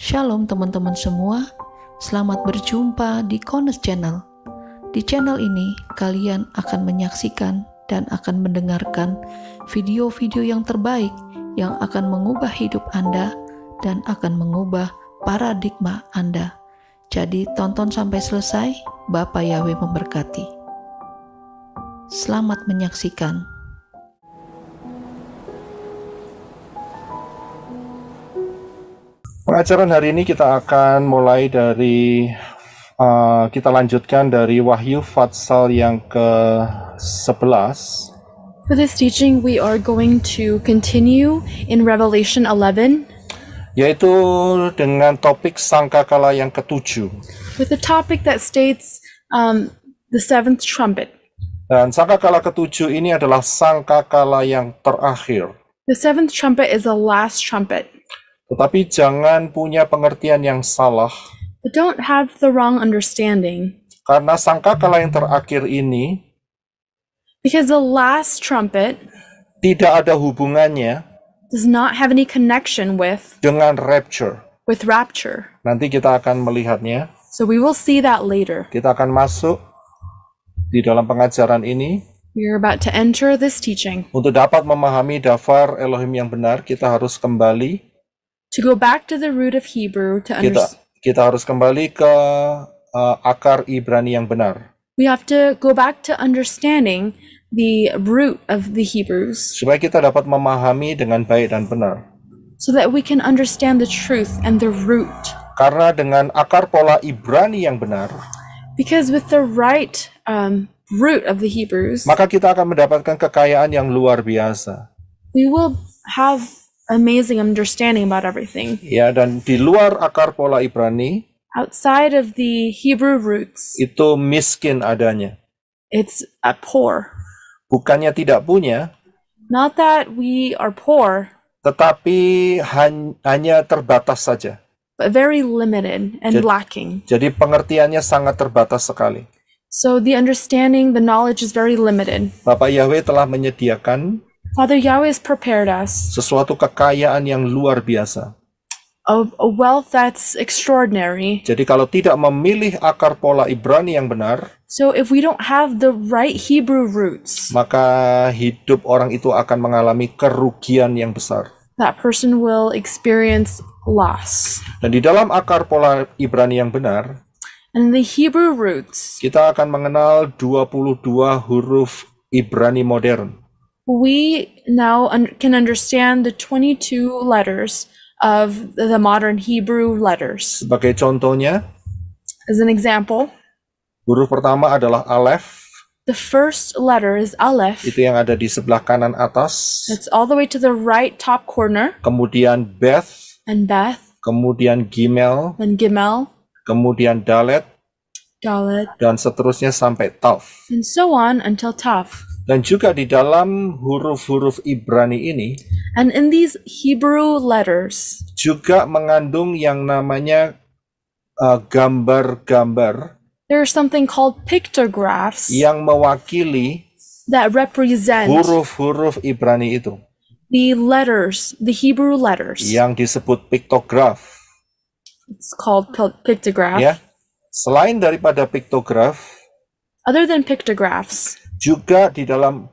Shalom teman-teman semua, selamat berjumpa di Kones Channel. Di channel ini, kalian akan menyaksikan dan akan mendengarkan video-video yang terbaik yang akan mengubah hidup Anda dan akan mengubah paradigma Anda. Jadi tonton sampai selesai, Bapak Yahweh memberkati. Selamat menyaksikan. Pengajaran hari ini kita akan mulai dari uh, kita lanjutkan dari Wahyu Fatsal yang ke-11. For this teaching we are going to continue in Revelation 11 yaitu dengan topik sangkakala yang ketujuh. With the topic that states um, the seventh trumpet. Dan sangkakala ketujuh ini adalah sangkakala yang terakhir. The seventh trumpet is the last trumpet. Tetapi jangan punya pengertian yang salah. But don't have the wrong understanding. Karena sangka sangkakala yang terakhir ini Because the last trumpet tidak ada hubungannya does not have any connection with dengan rapture. With rapture. Nanti kita akan melihatnya. So we will see that later. Kita akan masuk di dalam pengajaran ini. We are about to enter this teaching. Untuk dapat memahami dafar Elohim yang benar, kita harus kembali To go back to the root of Hebrew to understand. Kita, kita harus kembali ke uh, akar Ibrani yang benar. We have to go back to understanding the root of the Hebrews. Supaya kita dapat memahami dengan baik dan benar. So that we can understand the truth and the root. Karena dengan akar pola Ibrani yang benar. Because with the right um, root of the Hebrews. Maka kita akan mendapatkan kekayaan yang luar biasa. We will have amazing understanding about everything. Ya, dan di luar akar pola Ibrani, outside of the Hebrew roots, itu miskin adanya. It's a poor. Bukannya tidak punya. Not that we are poor. Tetapi han hanya terbatas saja. But very limited and jadi, lacking. Jadi pengertiannya sangat terbatas sekali. So the understanding, the knowledge is very limited. Bapak Yahweh telah menyediakan Father Yahweh has prepared us. Sesuatu kekayaan yang luar biasa. A, a wealth that's extraordinary. Jadi kalau tidak memilih akar pola Ibrani yang benar, so if we don't have the right Hebrew roots, maka hidup orang itu akan mengalami kerugian yang besar. That person will experience loss. Dan di dalam akar pola Ibrani yang benar, and the Hebrew roots, kita akan mengenal 22 huruf Ibrani modern we now un- can understand the 22 letters of the modern Hebrew letters. Sebagai contohnya, as an example, huruf pertama adalah alef. The first letter is alef. Itu yang ada di sebelah kanan atas. It's all the way to the right top corner. Kemudian beth. And beth. Kemudian gimel. And gimel. Kemudian dalet. Dalet. Dan seterusnya sampai taf. And so on until taf. Dan juga di dalam huruf-huruf Ibrani ini And in these Hebrew letters juga mengandung yang namanya uh, gambar-gambar uh, There's something called pictographs yang mewakili that represent huruf-huruf Ibrani itu. The letters, the Hebrew letters yang disebut piktograf. It's called pictograph. Ya. Selain daripada piktograf, other than pictographs, juga di dalam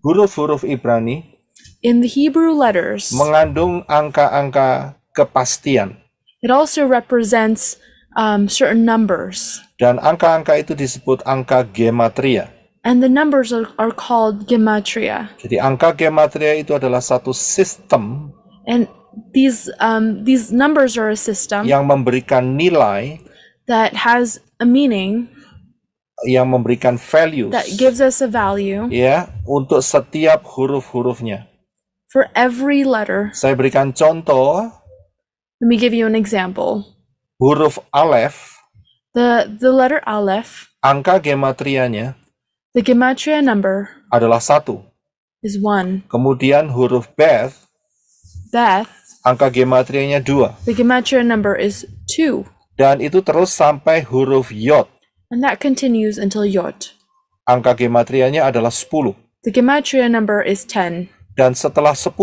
huruf-huruf Ibrani in the Hebrew letters mengandung angka-angka kepastian. It also represents um, certain numbers. Dan angka-angka itu disebut angka gematria. And the numbers are, are called gematria. Jadi angka gematria itu adalah satu sistem. And these um, these numbers are a system yang memberikan nilai that has a meaning yang memberikan value that gives us a value. Ya, untuk setiap huruf-hurufnya. For every letter. Saya berikan contoh. Let me give you an example. Huruf alef. The the letter alef. Angka gematrianya. The gematria number adalah satu. Is one. Kemudian huruf beth. Beth. Angka gematrianya dua. The gematria number is two. Dan itu terus sampai huruf yod. And that continues until Yod. Angka gematrianya adalah 10. The gematria number is 10. Dan setelah 10,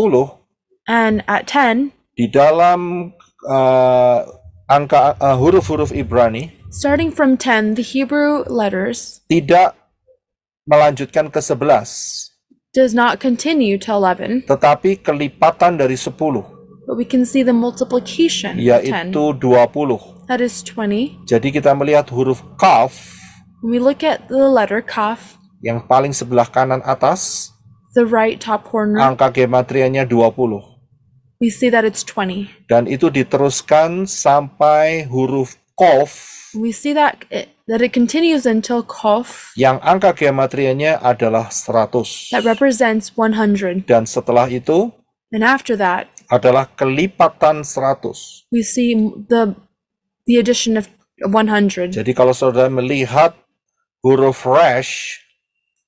and at 10, di dalam uh, angka eh, huruf-huruf Ibrani, starting from 10, the Hebrew letters, tidak melanjutkan ke 11. Does not continue to 11. Tetapi kelipatan dari 10. But we can see the multiplication. Yaitu 10. 20. That is 20. Jadi kita melihat huruf kaf. When we look at the letter kaf. Yang paling sebelah kanan atas. The right top corner. Angka gematrianya 20. We see that it's 20. Dan itu diteruskan sampai huruf kof. We see that it, that it continues until kof. Yang angka gematrianya adalah 100. That represents 100. Dan setelah itu. And after that. Adalah kelipatan 100. We see the the addition of 100. Jadi kalau saudara melihat huruf resh,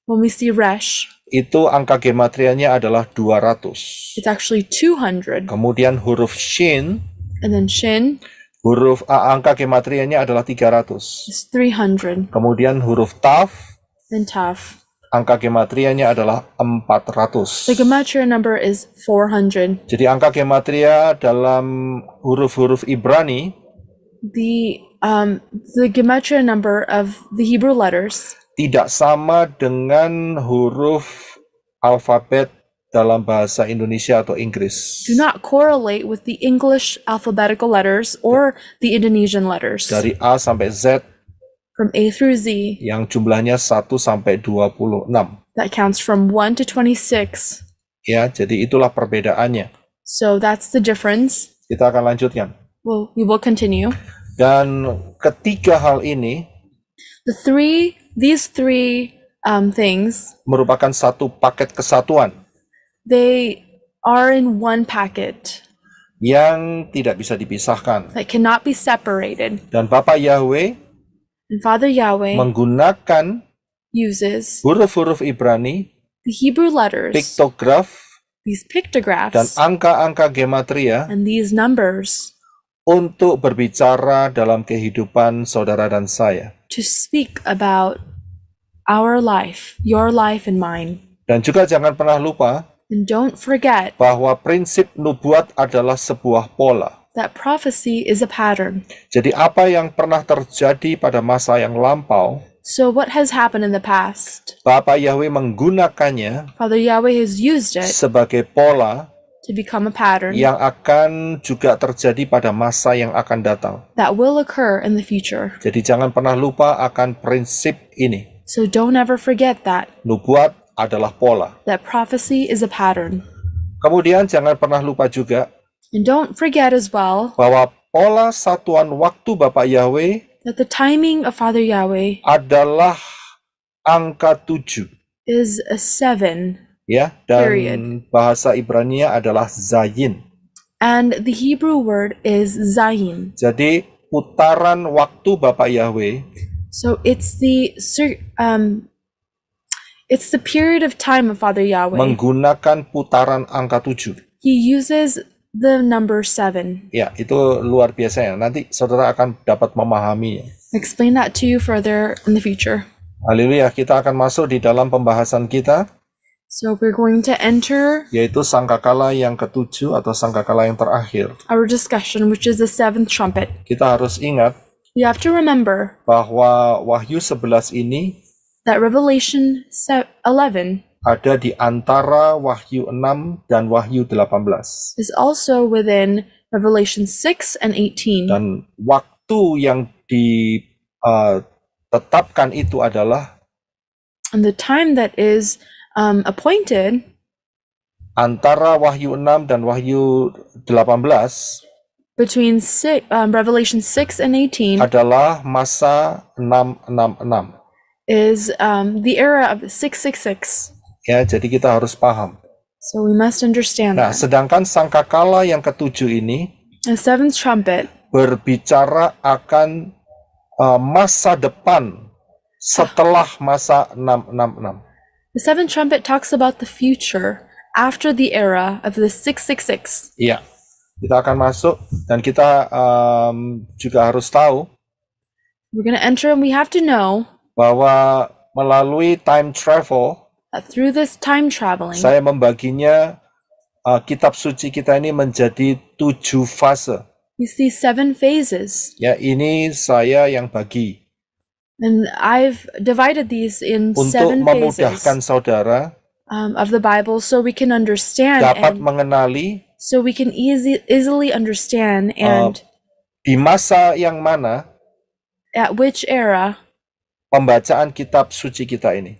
when we see resh, itu angka gematrianya adalah 200. It's actually 200. Kemudian huruf shin, and then shin, huruf a angka gematrianya adalah 300. It's 300. Kemudian huruf taf, then taf. Angka gematrianya adalah 400. The gematria number is 400. Jadi angka gematria dalam huruf-huruf Ibrani the um, the gematria number of the Hebrew letters tidak sama dengan huruf alfabet dalam bahasa Indonesia atau Inggris. Do not correlate with the English alphabetical letters or the Indonesian letters. Dari A sampai Z. From A through Z. Yang jumlahnya 1 sampai 26. That counts from 1 to 26. Ya, jadi itulah perbedaannya. So that's the difference. Kita akan lanjutkan. Well, we will continue. Dan ketiga hal ini, the three, these three um, things, merupakan satu paket kesatuan. They are in one packet. Yang tidak bisa dipisahkan. That cannot be separated. Dan Bapak Yahweh, and Father Yahweh, menggunakan uses huruf-huruf Ibrani, the Hebrew letters, piktograf, these pictographs, dan angka-angka gematria, and these numbers untuk berbicara dalam kehidupan saudara dan saya. To speak about our life, your life and mine. Dan juga jangan pernah lupa and don't forget bahwa prinsip nubuat adalah sebuah pola. That prophecy is a pattern. Jadi apa yang pernah terjadi pada masa yang lampau So what has happened in the past? Bapak Yahweh menggunakannya Father Yahweh has used it sebagai pola to become a pattern yang akan juga terjadi pada masa yang akan datang. That will occur in the future. Jadi jangan pernah lupa akan prinsip ini. So don't ever forget that. Nubuat adalah pola. That prophecy is a pattern. Kemudian jangan pernah lupa juga And don't forget as well bahwa pola satuan waktu Bapak Yahweh that the timing of Father Yahweh adalah angka tujuh. Is a seven ya dan Period. bahasa Ibrania adalah zayin. And the Hebrew word is zayin. Jadi putaran waktu Bapak Yahweh. So it's the um it's the period of time of Father Yahweh. Menggunakan putaran angka tujuh. He uses the number seven. Ya, itu luar biasa ya. Nanti saudara akan dapat memahami. Ya. Explain that to you further in the future. Haleluya, kita akan masuk di dalam pembahasan kita. So we're going to enter yaitu sangkakala yang ketujuh atau sangkakala yang terakhir. Our discussion which is the seventh trumpet. Kita harus ingat We have to remember bahwa Wahyu 11 ini that Revelation 11 ada di antara Wahyu 6 dan Wahyu 18. Is also within Revelation 6 and 18. Dan waktu yang ditetapkan uh, itu adalah and the time that is um, appointed antara Wahyu 6 dan Wahyu 18 between six, um, Revelation 6 and 18 adalah masa 666 is um, the era of 666 ya jadi kita harus paham so we must understand nah that. sedangkan sangkakala yang ketujuh ini the seventh trumpet berbicara akan uh, masa depan setelah masa 666 The seventh trumpet talks about the future after the era of the 666. Iya. Kita akan masuk dan kita um, juga harus tahu. We're going to enter and we have to know bahwa melalui time travel that through this time traveling saya membaginya uh, kitab suci kita ini menjadi tujuh fase. You see seven phases. Ya, ini saya yang bagi. And I've divided these in untuk seven memudahkan phases saudara um, of the Bible so we can understand dapat and mengenali so we can easy, easily understand uh, and uh, di masa yang mana at which era pembacaan kitab suci kita ini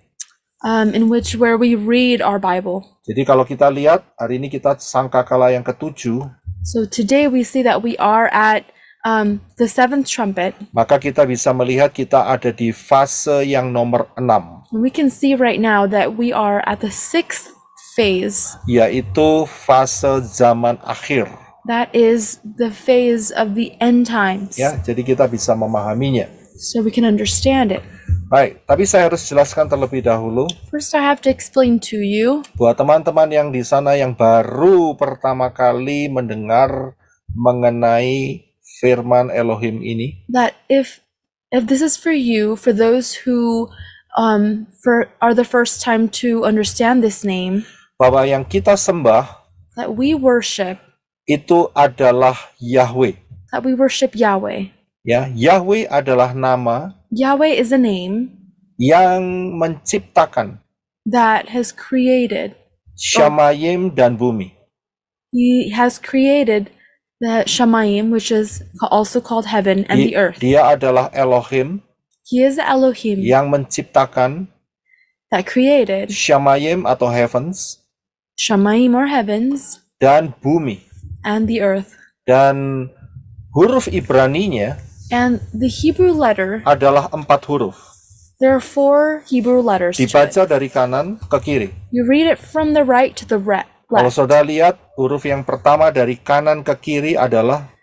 um, in which where we read our Bible. Jadi kalau kita lihat hari ini kita sangkakala yang ketujuh. So today we see that we are at um, the seventh trumpet, maka kita bisa melihat kita ada di fase yang nomor enam. We can see right now that we are at the sixth phase. Yaitu fase zaman akhir. That is the phase of the end times. Ya, jadi kita bisa memahaminya. So we can understand it. Baik, tapi saya harus jelaskan terlebih dahulu. First I have to explain to you. Buat teman-teman yang di sana yang baru pertama kali mendengar mengenai firman Elohim ini? That if if this is for you, for those who um, for are the first time to understand this name, bahwa yang kita sembah that we worship itu adalah Yahweh. That we worship Yahweh. Ya, Yahweh adalah nama. Yahweh is a name yang menciptakan. That has created. Shamayim dan bumi. He has created the Shamayim, which is also called heaven and the earth. Dia adalah Elohim. He is Elohim. Yang menciptakan. That created. Shamayim atau heavens. Shamayim or heavens. Dan bumi. And the earth. Dan huruf Ibraninya. And the Hebrew letter. Adalah empat huruf. There are four Hebrew letters. Dibaca dari kanan ke kiri. You read it from the right to the left. Kalau saudara lihat huruf yang pertama dari kanan ke kiri adalah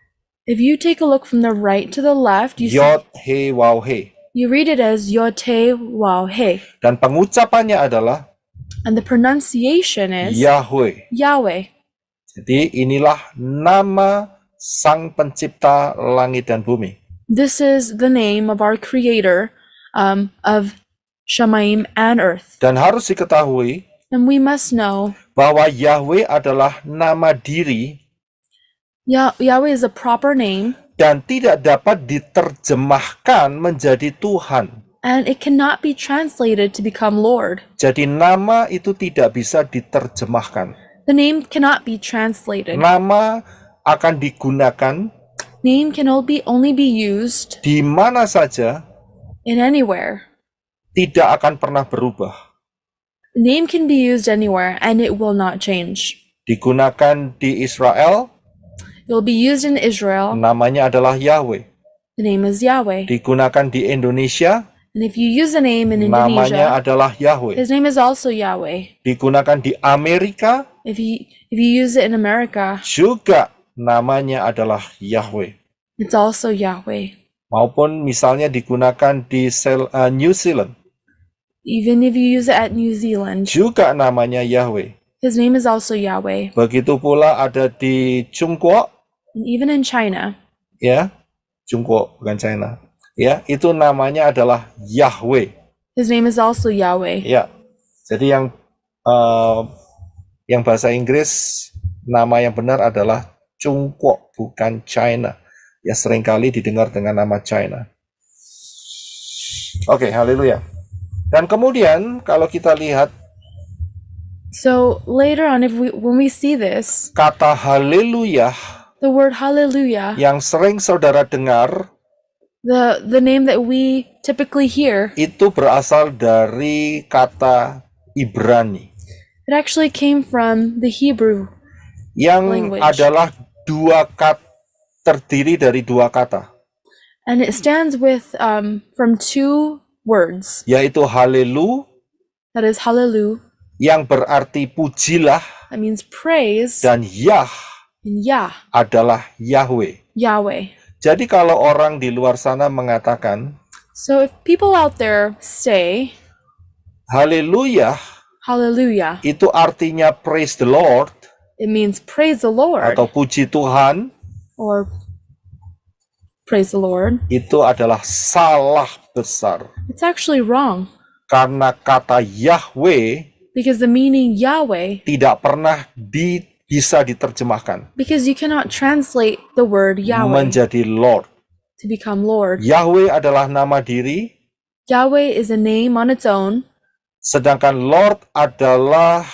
If you take a look from the right to the left, you Yod He Wow He. You read it as Yod He Wow He. Dan pengucapannya adalah And the pronunciation is Yahweh. Yahweh. Jadi inilah nama Sang Pencipta langit dan bumi. This is the name of our creator um, of Shamaim and earth. Dan harus diketahui and we must know bahwa Yahweh adalah nama diri. Ya, Yahweh is a proper name. Dan tidak dapat diterjemahkan menjadi Tuhan. And it cannot be translated to become Lord. Jadi nama itu tidak bisa diterjemahkan. The name cannot be translated. Nama akan digunakan. Name can only be, only be used. Di mana saja. In anywhere. Tidak akan pernah berubah Name can be used anywhere and it will not change. Digunakan di Israel. It will be used in Israel. Namanya adalah Yahweh. The name is Yahweh. Digunakan di Indonesia. And if you use the name in Indonesia, namanya adalah Yahweh. His name is also Yahweh. Digunakan di Amerika. If you if you use it in America, juga namanya adalah Yahweh. It's also Yahweh. Maupun misalnya digunakan di uh, New Zealand even if you use it at New Zealand. Juga namanya Yahweh. His name is also Yahweh. Begitu pula ada di Cungkuo. even in China. Ya, Cungkuo bukan China. Ya, itu namanya adalah Yahweh. His name is also Yahweh. Ya, jadi yang uh, yang bahasa Inggris nama yang benar adalah Cungkuo bukan China. Ya seringkali didengar dengan nama China. Oke, okay, haleluya. Dan kemudian kalau kita lihat So later on if we when we see this kata haleluya the word hallelujah yang sering saudara dengar the the name that we typically hear itu berasal dari kata Ibrani It actually came from the Hebrew yang language. adalah dua kata terdiri dari dua kata and it stands with um, from two words. Yaitu halelu. That is halelu. Yang berarti pujilah. That means praise. Dan yah. And yah. Adalah Yahweh. Yahweh. Jadi kalau orang di luar sana mengatakan. So if people out there say. Haleluya. Hallelujah. Itu artinya praise the Lord. It means praise the Lord. Atau puji Tuhan. Or praise the Lord. Itu adalah salah besar. It's actually wrong. Karena kata Yahweh because the meaning Yahweh tidak pernah di, bisa diterjemahkan. Because you cannot translate the word Yahweh menjadi Lord. To become Lord. Yahweh adalah nama diri. Yahweh is a name on its own. Sedangkan Lord adalah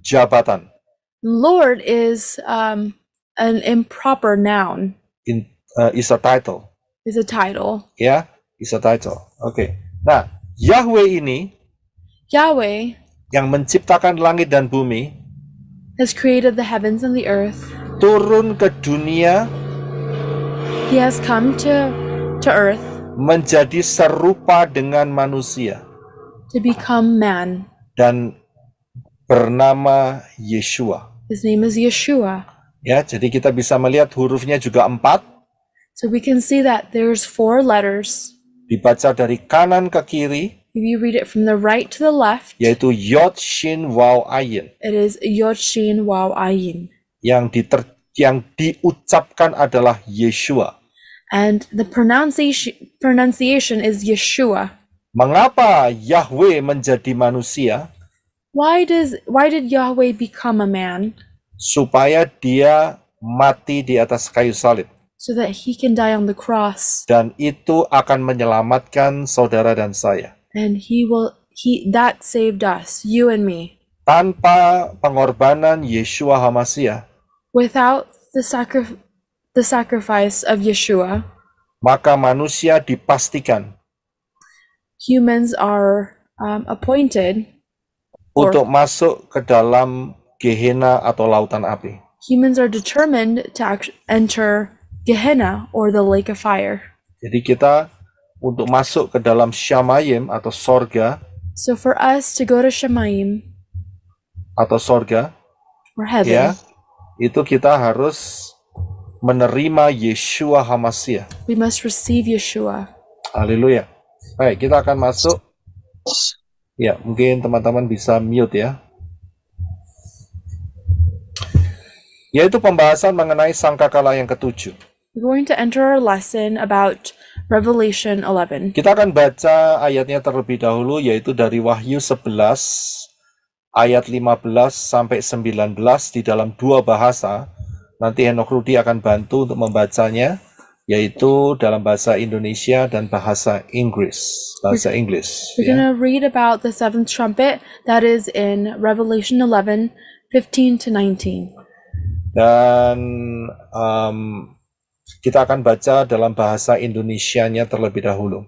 jabatan. Lord is um, an improper noun. In, uh, is a title. Is a title. Yeah, is a title. Okay. Nah, Yahweh ini Yahweh yang menciptakan langit dan bumi has created the heavens and the earth. Turun ke dunia He has come to to earth menjadi serupa dengan manusia. To become man. Dan bernama Yeshua. His name is Yeshua. Ya, jadi kita bisa melihat hurufnya juga empat. So we can see that there's four letters dibaca dari kanan ke kiri. If you read it from the right to the left, yaitu Yod Shin wow Ayin. It is Yod Shin wow Ayin. Yang diter yang diucapkan adalah Yeshua. And the pronunciation pronunciation is Yeshua. Mengapa Yahweh menjadi manusia? Why does why did Yahweh become a man? Supaya dia mati di atas kayu salib so that he can die on the cross. Dan itu akan menyelamatkan saudara dan saya. And he will he that saved us, you and me. Tanpa pengorbanan Yeshua Hamasia. Without the sacri the sacrifice of Yeshua. Maka manusia dipastikan. Humans are um, appointed untuk or, masuk ke dalam Gehenna atau lautan api. Humans are determined to enter Gehenna or the lake of fire. Jadi kita untuk masuk ke dalam Shamayim atau sorga. So for us to go to Shamayim atau sorga or heaven, ya, itu kita harus menerima Yeshua Hamasiah. We must receive Yeshua. Haleluya. Baik, kita akan masuk. Ya, mungkin teman-teman bisa mute ya. Yaitu pembahasan mengenai sangkakala yang ketujuh. We're going to enter our lesson about Revelation 11. Kita akan baca ayatnya terlebih dahulu yaitu dari Wahyu 11 ayat 15 sampai 19 di dalam dua bahasa. Nanti Henok Rudi akan bantu untuk membacanya yaitu dalam bahasa Indonesia dan bahasa Inggris, bahasa we're, Inggris. We're yeah. going to ya. read about the seventh trumpet that is in Revelation 11, 15 to 19. Dan um, kita akan baca dalam bahasa Indonesianya terlebih dahulu.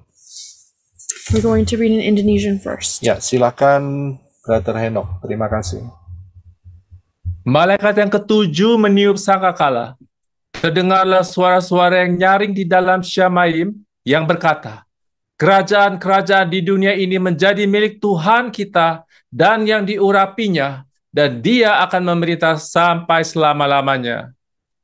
We're going to read in Indonesian first. Ya, silakan Brother Henok. Terima kasih. Malaikat yang ketujuh meniup sangkakala. Terdengarlah suara-suara yang nyaring di dalam Syamaim yang berkata, Kerajaan-kerajaan di dunia ini menjadi milik Tuhan kita dan yang diurapinya, dan dia akan memerintah sampai selama-lamanya.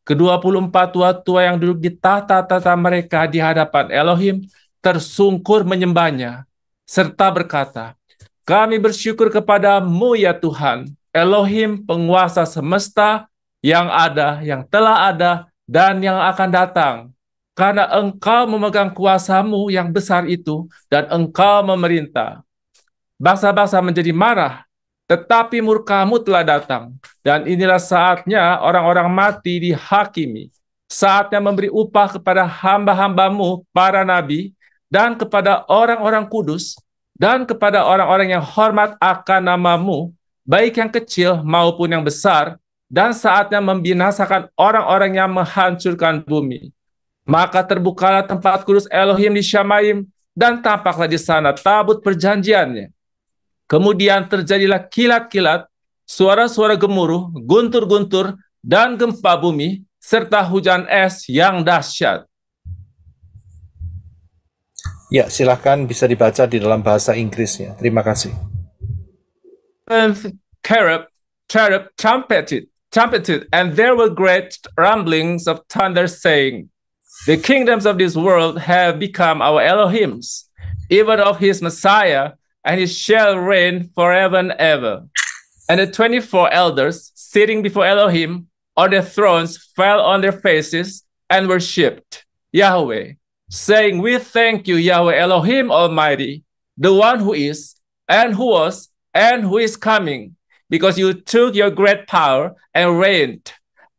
Kedua puluh empat tua-tua yang duduk di tahta-tahta mereka di hadapan Elohim tersungkur menyembahnya serta berkata, "Kami bersyukur kepadamu ya Tuhan, Elohim penguasa semesta yang ada, yang telah ada dan yang akan datang, karena engkau memegang kuasamu yang besar itu dan engkau memerintah." Bangsa-bangsa menjadi marah tetapi murkamu telah datang, dan inilah saatnya orang-orang mati dihakimi. Saatnya memberi upah kepada hamba-hambamu, para nabi, dan kepada orang-orang kudus, dan kepada orang-orang yang hormat akan namamu, baik yang kecil maupun yang besar, dan saatnya membinasakan orang-orang yang menghancurkan bumi. Maka terbukalah tempat kudus Elohim di Syamaim, dan tampaklah di sana tabut perjanjiannya Kemudian terjadilah kilat-kilat, suara-suara gemuruh, guntur-guntur, dan gempa bumi, serta hujan es yang dahsyat. Ya, silahkan bisa dibaca di dalam bahasa Inggrisnya. Terima kasih. Carib, carib, trumpeted, trumpeted, and there were great rumblings of thunder, saying, The kingdoms of this world have become our Elohims, even of his Messiah, and it shall reign forever and ever. And the 24 elders sitting before Elohim on their thrones fell on their faces and worshipped Yahweh, saying, We thank you, Yahweh Elohim Almighty, the one who is, and who was, and who is coming, because you took your great power and reigned.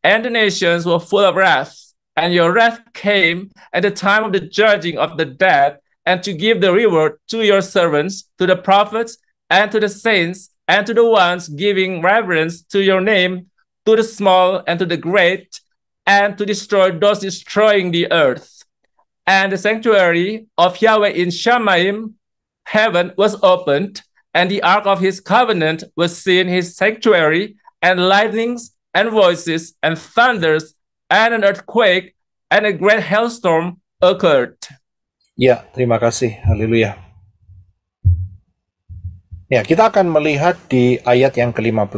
And the nations were full of wrath, and your wrath came at the time of the judging of the dead and to give the reward to your servants, to the prophets, and to the saints, and to the ones giving reverence to your name, to the small and to the great, and to destroy those destroying the earth. And the sanctuary of Yahweh in Shamaim, heaven, was opened, and the ark of his covenant was seen in his sanctuary, and lightnings, and voices, and thunders, and an earthquake, and a great hailstorm occurred. Ya, terima kasih. Haleluya. Ya, kita akan melihat di ayat yang ke-15.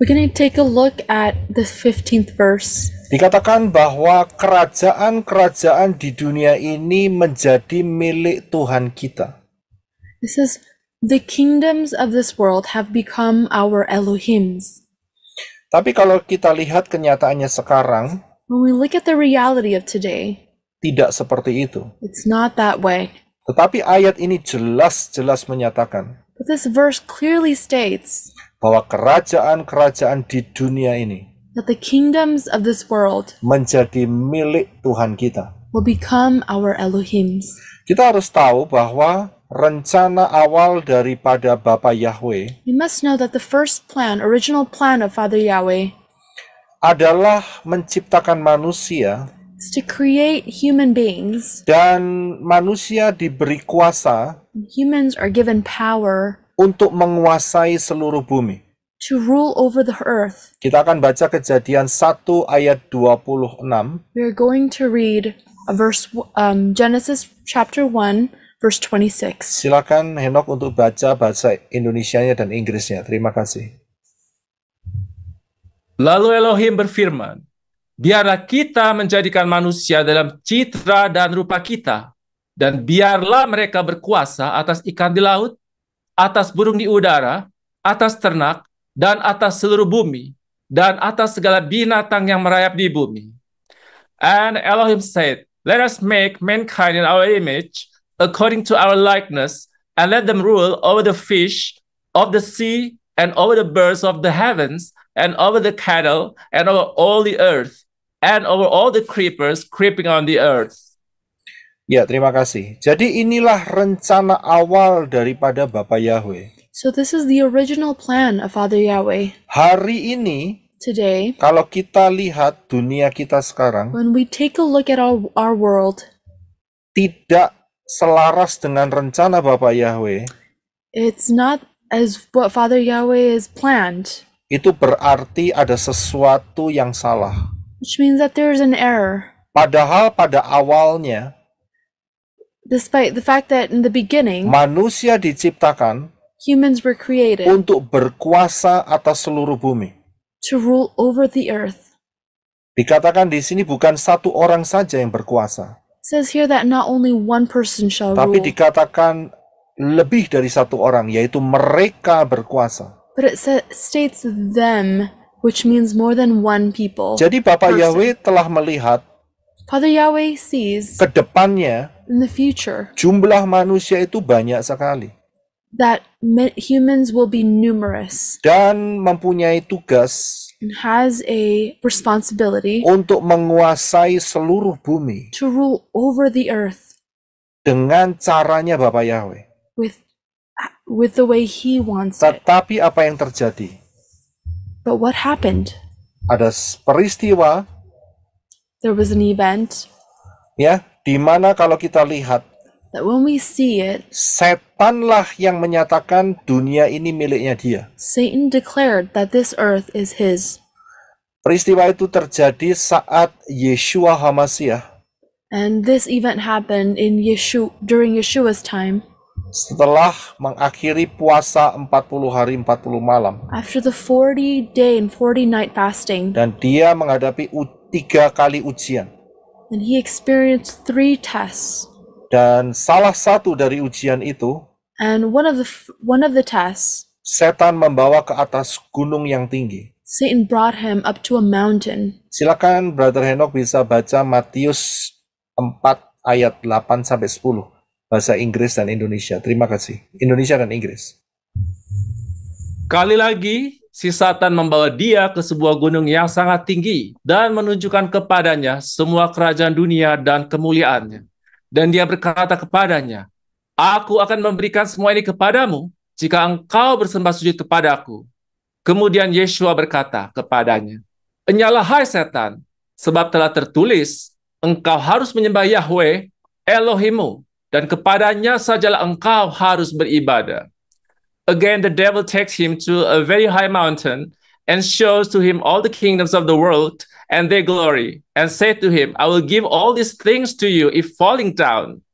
We're going take a look at the 15th verse. Dikatakan bahwa kerajaan-kerajaan di dunia ini menjadi milik Tuhan kita. This is the kingdoms of this world have become our Elohims. Tapi kalau kita lihat kenyataannya sekarang, when we look at the reality of today, tidak seperti itu. It's not that way. Tetapi ayat ini jelas-jelas menyatakan But this verse clearly states bahwa kerajaan-kerajaan di dunia ini that the kingdoms of this world menjadi milik Tuhan kita. Will become our Elohims. Kita harus tahu bahwa rencana awal daripada Bapa Yahweh. We must know that the first plan, original plan of Father Yahweh adalah menciptakan manusia to create human beings. Dan manusia diberi kuasa. Humans are given power untuk menguasai seluruh bumi. To rule over the earth. Kita akan baca kejadian 1 ayat 26. We are going to read a verse um, Genesis chapter 1 verse 26. Silakan Henok untuk baca bahasa Indonesianya dan Inggrisnya. Terima kasih. Lalu Elohim berfirman, biarlah kita menjadikan manusia dalam citra dan rupa kita, dan biarlah mereka berkuasa atas ikan di laut, atas burung di udara, atas ternak, dan atas seluruh bumi, dan atas segala binatang yang merayap di bumi. And Elohim said, Let us make mankind in our image, according to our likeness, and let them rule over the fish of the sea and over the birds of the heavens, and over the cattle and over all the earth and over all the creepers creeping on the earth. Ya, terima kasih. Jadi inilah rencana awal daripada Bapa Yahweh. So this is the original plan of Father Yahweh. Hari ini today kalau kita lihat dunia kita sekarang when we take a look at our, our world tidak selaras dengan rencana Bapa Yahweh. It's not as what Father Yahweh is planned itu berarti ada sesuatu yang salah. Which means that there is an error. Padahal pada awalnya, despite the fact that in the beginning, manusia diciptakan humans were created untuk berkuasa atas seluruh bumi. To rule over the earth. Dikatakan di sini bukan satu orang saja yang berkuasa. It says here that not only one person shall rule. Tapi dikatakan lebih dari satu orang, yaitu mereka berkuasa. But it sa- states them, which means more than one people. Jadi Bapak person. Yahweh telah melihat Father Yahweh sees ke depannya in the future jumlah manusia itu banyak sekali. That humans will be numerous. Dan mempunyai tugas and has a responsibility untuk menguasai seluruh bumi to rule over the earth dengan caranya Bapak Yahweh with with the way he wants it. Tetapi apa yang terjadi? But what happened? Ada peristiwa. There was an event. Ya, di mana kalau kita lihat that when we see it, setanlah yang menyatakan dunia ini miliknya dia. Satan declared that this earth is his. Peristiwa itu terjadi saat Yeshua Hamasiah. And this event happened in Yeshua during Yeshua's time setelah mengakhiri puasa 40 hari 40 malam. After the 40 day and 40 night fasting. Dan dia menghadapi tiga kali ujian. And he experienced three tests. Dan salah satu dari ujian itu And one of the one of the tests setan membawa ke atas gunung yang tinggi. Satan brought him up to a mountain. Silakan Brother Henok bisa baca Matius 4 ayat 8 sampai 10 bahasa Inggris dan Indonesia. Terima kasih. Indonesia dan Inggris. Kali lagi, si Satan membawa dia ke sebuah gunung yang sangat tinggi dan menunjukkan kepadanya semua kerajaan dunia dan kemuliaannya. Dan dia berkata kepadanya, Aku akan memberikan semua ini kepadamu jika engkau bersembah sujud kepadaku. Kemudian Yeshua berkata kepadanya, Enyalah hai setan, sebab telah tertulis, engkau harus menyembah Yahweh, Elohimu, dan kepadanya sajalah engkau harus beribadah. Again, the devil takes him to a very high mountain and shows to him all the kingdoms of the world and their glory, and said to him, I will give all these things to you if falling down,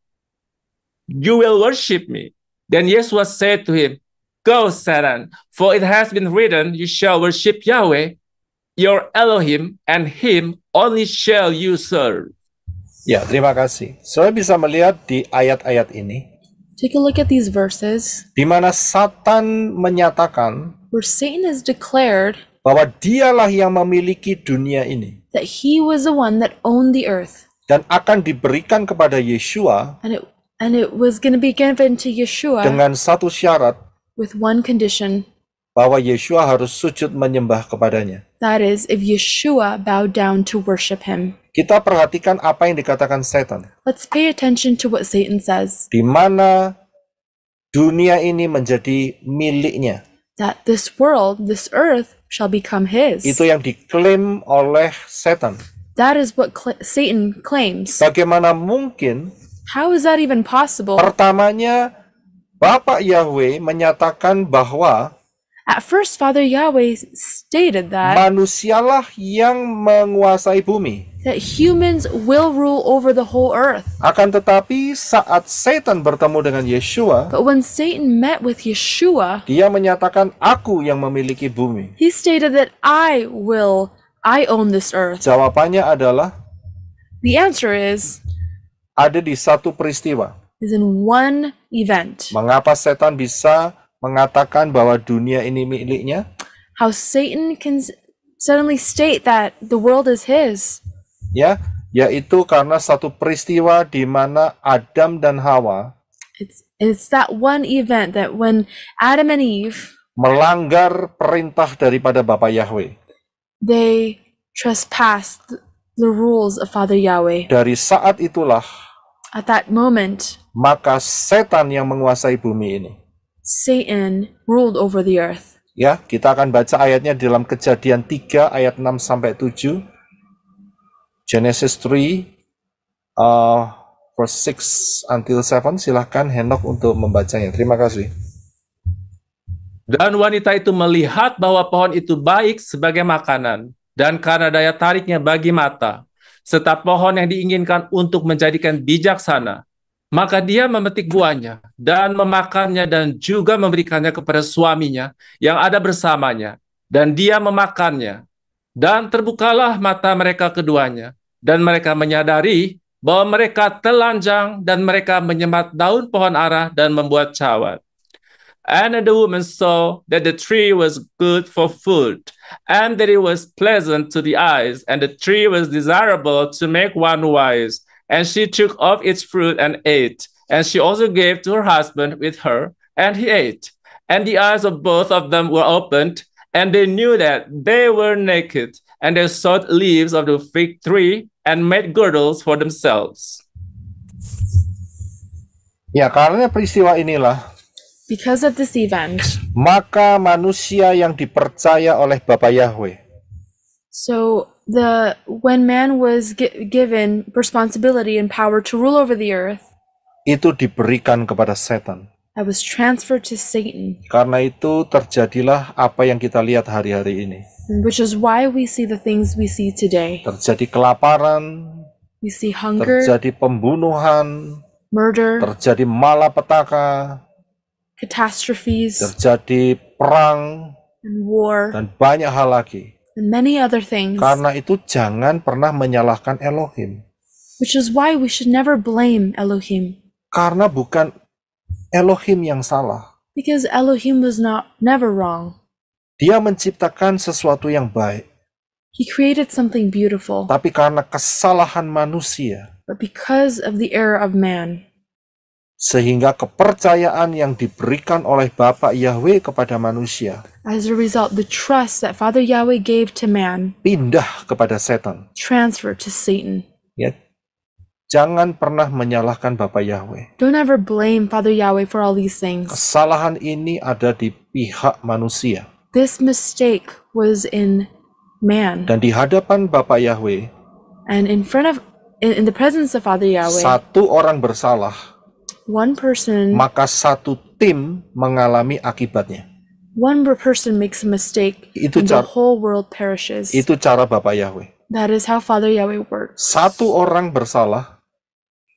you will worship me. Then Yeshua said to him, Go, Satan, for it has been written, You shall worship Yahweh, your Elohim, and him only shall you serve. Ya, terima kasih. Saudara bisa melihat di ayat-ayat ini. Take a look at these verses. Di mana Satan menyatakan where Satan has declared bahwa dialah yang memiliki dunia ini. That he was the one that owned the earth. Dan akan diberikan kepada Yeshua. And it and it was going to be given to Yeshua. Dengan satu syarat. With one condition. Bahwa Yeshua harus sujud menyembah kepadanya. That is, if Yeshua bowed down to worship him. Kita perhatikan apa yang dikatakan setan. Let's pay attention to what Satan says. Di mana dunia ini menjadi miliknya. That this world, this earth shall become his. Itu yang diklaim oleh setan. That is what cl Satan claims. Bagaimana mungkin? How is that even possible? Pertamanya Bapak Yahweh menyatakan bahwa At first Father Yahweh stated that manusialah yang menguasai bumi that humans will rule over the whole earth. Akan tetapi saat Satan bertemu dengan Yeshua, but when Satan met with Yeshua, dia menyatakan aku yang memiliki bumi. He stated that I will, I own this earth. Jawabannya adalah The answer is ada di satu peristiwa. Is in one event. Mengapa setan bisa mengatakan bahwa dunia ini miliknya? How Satan can suddenly state that the world is his ya yaitu karena satu peristiwa di mana Adam dan Hawa it's, it's that one event that when Adam and Eve melanggar perintah daripada Bapa Yahweh they trespassed the rules of Father Yahweh dari saat itulah at that moment maka setan yang menguasai bumi ini Satan ruled over the earth. Ya, kita akan baca ayatnya dalam Kejadian 3 ayat 6 sampai 7. Genesis 3 uh, verse 6 until 7 silahkan Henok untuk membacanya. Terima kasih. Dan wanita itu melihat bahwa pohon itu baik sebagai makanan dan karena daya tariknya bagi mata, serta pohon yang diinginkan untuk menjadikan bijaksana, maka dia memetik buahnya dan memakannya dan juga memberikannya kepada suaminya yang ada bersamanya dan dia memakannya dan terbukalah mata mereka keduanya, dan mereka menyadari bahwa mereka telanjang dan mereka menyemat daun pohon ara dan membuat cawat. And the woman saw that the tree was good for food, and that it was pleasant to the eyes, and the tree was desirable to make one wise. And she took off its fruit and ate. And she also gave to her husband with her, and he ate. And the eyes of both of them were opened, And they knew that they were naked, and they sought leaves of the fig tree and made girdles for themselves. Ya, karena peristiwa inilah Because of this event, maka manusia yang dipercaya oleh Bapa Yahweh. So the when man was given responsibility and power to rule over the earth, itu diberikan kepada setan. I was transferred to Satan. Karena itu terjadilah apa yang kita lihat hari-hari ini. Which is why we see the things we see today. Terjadi kelaparan. We see hunger. Terjadi pembunuhan. Murder. Terjadi malapetaka. Catastrophes. Terjadi perang. And war. Dan banyak hal lagi. And many other things. Karena itu jangan pernah menyalahkan Elohim. Which is why we should never blame Elohim. Karena bukan Elohim yang salah. Because Elohim was not never wrong. Dia menciptakan sesuatu yang baik. He created something beautiful. Tapi karena kesalahan manusia. But because of the error of man. Sehingga kepercayaan yang diberikan oleh Bapa Yahweh kepada manusia. As a result, the trust that Father Yahweh gave to man. Pindah kepada setan. Transfer to Satan. Ya, Jangan pernah menyalahkan Bapak Yahweh. Don't ever blame Father Yahweh for all these things. Kesalahan ini ada di pihak manusia. This mistake was in man. Dan di hadapan Bapak Yahweh. And in front of in, the presence of Father Yahweh. Satu orang bersalah. One person. Maka satu tim mengalami akibatnya. One person makes a mistake itu and cara, the whole world perishes. Itu cara Bapak Yahweh. That is how Father Yahweh works. Satu orang bersalah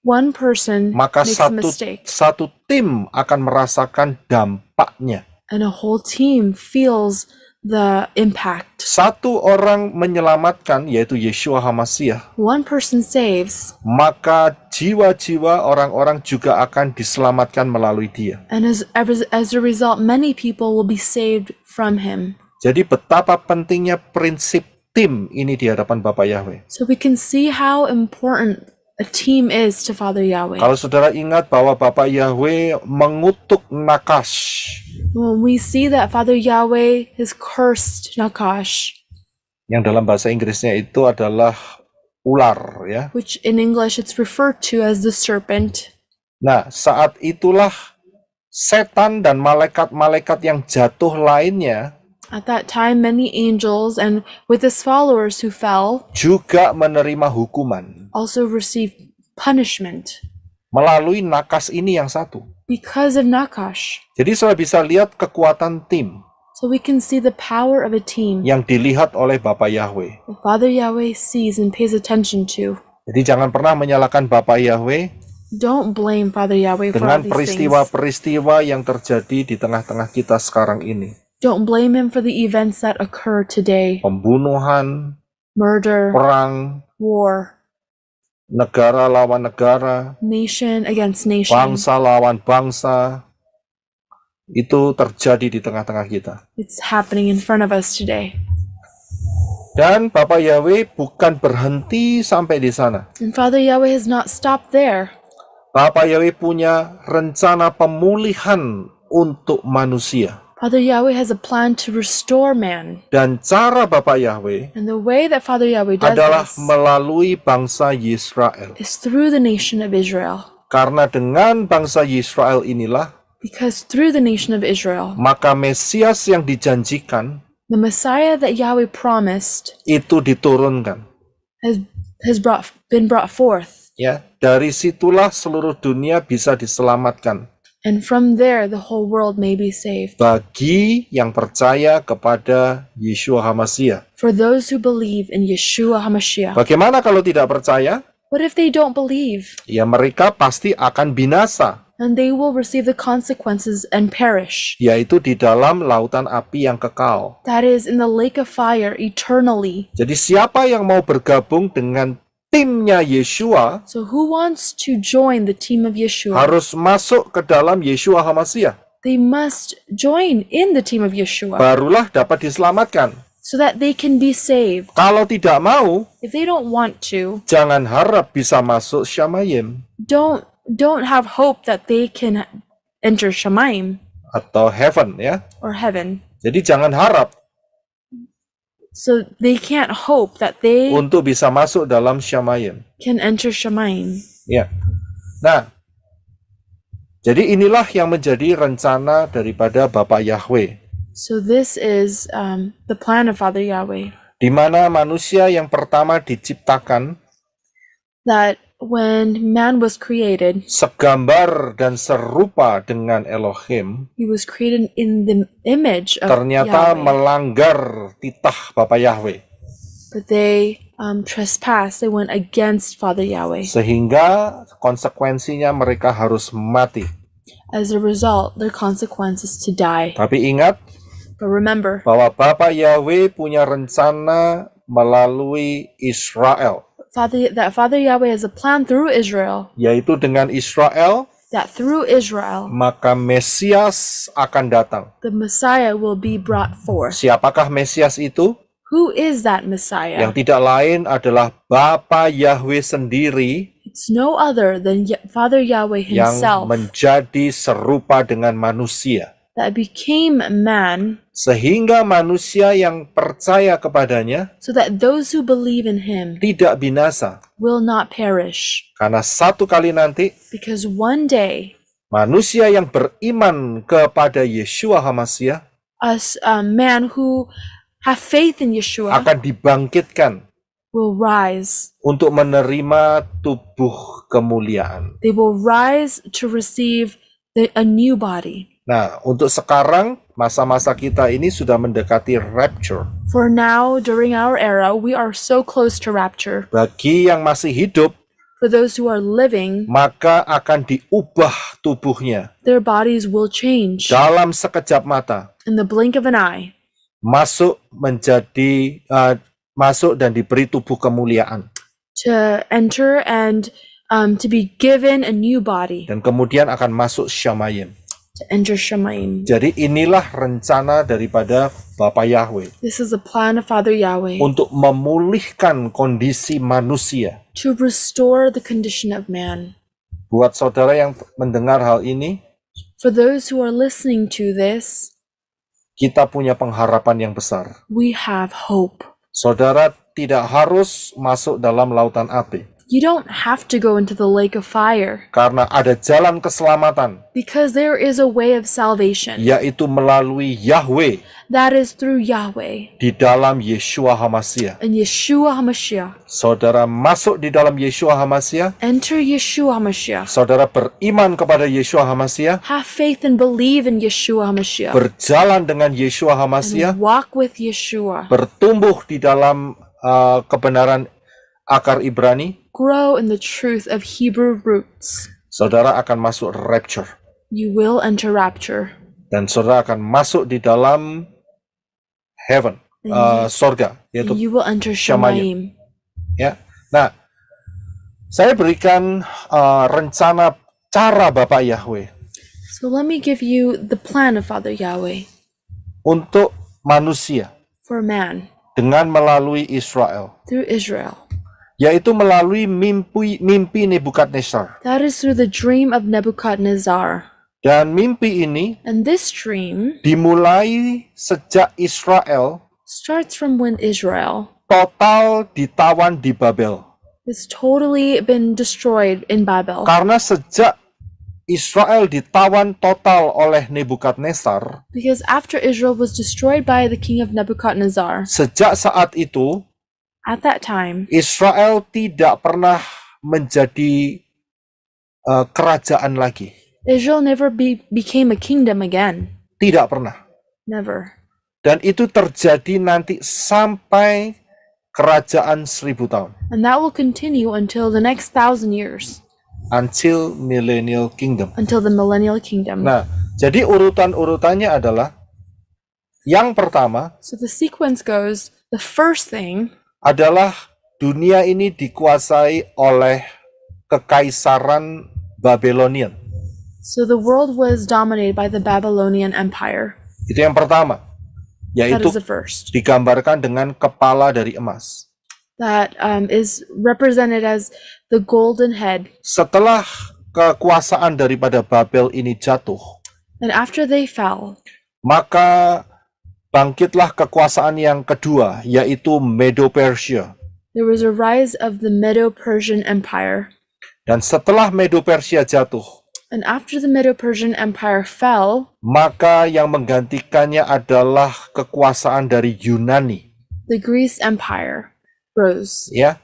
One person maka makes satu a mistake. satu tim akan merasakan dampaknya. And a whole team feels the impact. Satu orang menyelamatkan yaitu Yeshua Hamasiah. One person saves. Maka jiwa-jiwa orang-orang juga akan diselamatkan melalui dia. And as, as a result many people will be saved from him. Jadi betapa pentingnya prinsip tim ini di hadapan Bapak Yahweh. So we can see how important a team is to Father Yahweh. Kalau saudara ingat bahwa Bapak Yahweh mengutuk Nakash. When we see that Father Yahweh has cursed Nakash. Yang dalam bahasa Inggrisnya itu adalah ular ya. Which in English it's referred to as the serpent. Nah, saat itulah setan dan malaikat-malaikat yang jatuh lainnya At that time many angels and with his followers who fell juga menerima hukuman. Also received punishment. Melalui nakas ini yang satu. Because of nakash. Jadi saya bisa lihat kekuatan tim. So we can see the power of a team. Yang dilihat oleh Bapak Yahweh. The Father Yahweh sees and pays attention to. Jadi jangan pernah menyalahkan Bapak Yahweh Don't blame Father Yahweh dengan peristiwa-peristiwa yang terjadi di tengah-tengah kita sekarang ini. Don't blame him for the events that occur today. Pembunuhan, murder, perang, war, negara lawan negara, nation against nation, bangsa lawan bangsa. Itu terjadi di tengah-tengah kita. It's happening in front of us today. Dan Bapak Yahweh bukan berhenti sampai di sana. And Father Yahweh has not stopped there. Bapak Yahweh punya rencana pemulihan untuk manusia. Father Yahweh has a plan to restore man. Dan cara Bapak Yahweh And the way that Father Yahweh does adalah this melalui bangsa Israel. is through the nation of Israel. Karena dengan bangsa Israel inilah Because through the nation of Israel, maka Mesias yang dijanjikan the Messiah that Yahweh promised itu diturunkan. has, has brought, been brought forth. Ya, dari situlah seluruh dunia bisa diselamatkan. And from there the whole world may be saved. Bagi yang percaya kepada Yeshua HaMashiach. For those who believe in Yeshua HaMashiach. Bagaimana kalau tidak percaya? What if they don't believe? Ya mereka pasti akan binasa. And they will receive the consequences and perish. Yaitu di dalam lautan api yang kekal. That is in the lake of fire eternally. Jadi siapa yang mau bergabung dengan timnya Yeshua so who wants to join the team of Yeshua harus masuk ke dalam Yeshua HaMasiah they must join in the team of Yeshua barulah dapat diselamatkan so that they can be saved. Kalau tidak mau, if they don't want to, jangan harap bisa masuk Shamayim. Don't don't have hope that they can enter Shamayim atau heaven ya. Or heaven. Jadi jangan harap. So they can't hope that they untuk bisa masuk dalam Shamayim. Can enter Shamayim. Ya. Yeah. Nah, jadi inilah yang menjadi rencana daripada Bapak Yahweh. So this is um, the plan of Father Yahweh. Di mana manusia yang pertama diciptakan that when man was created, segambar dan serupa dengan Elohim, he was created in the image of ternyata Yahweh. melanggar titah Bapak Yahweh. But they um, trespass, they went against Father Yahweh. Sehingga konsekuensinya mereka harus mati. As a result, their consequence is to die. Tapi ingat, But remember, bahwa Bapak Yahweh punya rencana melalui Israel. Father that Father Yahweh has a plan through Israel. Yaitu dengan Israel. That through Israel, maka Mesias akan datang. The Messiah will be brought forth. Siapakah Mesias itu? Who is that Messiah? Yang tidak lain adalah Bapa Yahweh sendiri. It's no other than Father Yahweh himself. Yang menjadi serupa dengan manusia that became man sehingga manusia yang percaya kepadanya so that those who believe in him tidak binasa will not perish karena satu kali nanti because one day manusia yang beriman kepada Yeshua HaMasiah as a man who have faith in Yeshua akan dibangkitkan will rise untuk menerima tubuh kemuliaan they will rise to receive the, a new body Nah, untuk sekarang masa-masa kita ini sudah mendekati rapture. For now, during our era, we are so close to rapture. Bagi yang masih hidup, for those who are living, maka akan diubah tubuhnya. Their bodies will change. Dalam sekejap mata. In the blink of an eye. Masuk menjadi uh, masuk dan diberi tubuh kemuliaan. To enter and um, to be given a new body. Dan kemudian akan masuk Syamayim. Jadi inilah rencana daripada Bapa Yahweh. This is the plan of Father Yahweh. Untuk memulihkan kondisi manusia. To restore the condition of man. Buat saudara yang mendengar hal ini, for those who are listening to this, kita punya pengharapan yang besar. We have hope. Saudara tidak harus masuk dalam lautan api. You don't have to go into the lake of fire. Karena ada jalan keselamatan. Because there is a way of salvation. Yaitu melalui Yahweh. That is through Yahweh. Di dalam Yeshua HaMashiach. In Yeshua HaMashiach. Saudara masuk di dalam Yeshua HaMashiach. Enter Yeshua HaMashiach. Saudara beriman kepada Yeshua HaMashiach. Have faith and believe in Yeshua HaMashiach. Berjalan dengan Yeshua HaMashiach. And walk with Yeshua. Bertumbuh di dalam uh, kebenaran akar Ibrani grow in the truth of Hebrew roots. Saudara akan masuk rapture. You will enter rapture. Dan saudara akan masuk di dalam heaven, uh, sorga, yaitu you will enter Shemayim. Ya, nah, saya berikan uh, rencana cara Bapak Yahweh. So let me give you the plan of Father Yahweh. Untuk manusia. For man. Dengan melalui Israel. Through Israel yaitu melalui mimpi mimpi Nebukadnezar. That is through the dream of Nebuchadnezzar. Dan mimpi ini And this dream dimulai sejak Israel starts from when Israel total ditawan di Babel. It's totally been destroyed in Babel. Karena sejak Israel ditawan total oleh Nebukadnezar. Because after Israel was destroyed by the king of Nebuchadnezzar. Sejak saat itu At that time, Israel tidak pernah menjadi uh, kerajaan lagi. Israel never be, became a kingdom again. Tidak pernah. Never. Dan itu terjadi nanti sampai kerajaan seribu tahun. And that will continue until the next thousand years. Until millennial kingdom. Until the millennial kingdom. Nah, jadi urutan-urutannya adalah yang pertama. So the sequence goes the first thing adalah dunia ini dikuasai oleh kekaisaran Babylonian. So the world was dominated by the Babylonian Empire. Itu yang pertama, yaitu digambarkan dengan kepala dari emas. That um, is represented as the golden head. Setelah kekuasaan daripada Babel ini jatuh, and after they fell, maka Bangkitlah kekuasaan yang kedua, yaitu Medo-Persia. There was a rise of the Medo-Persian Empire. Dan setelah Medo-Persia jatuh, And after the Medo-Persian Empire fell, maka yang menggantikannya adalah kekuasaan dari Yunani. The Greece Empire rose. Ya.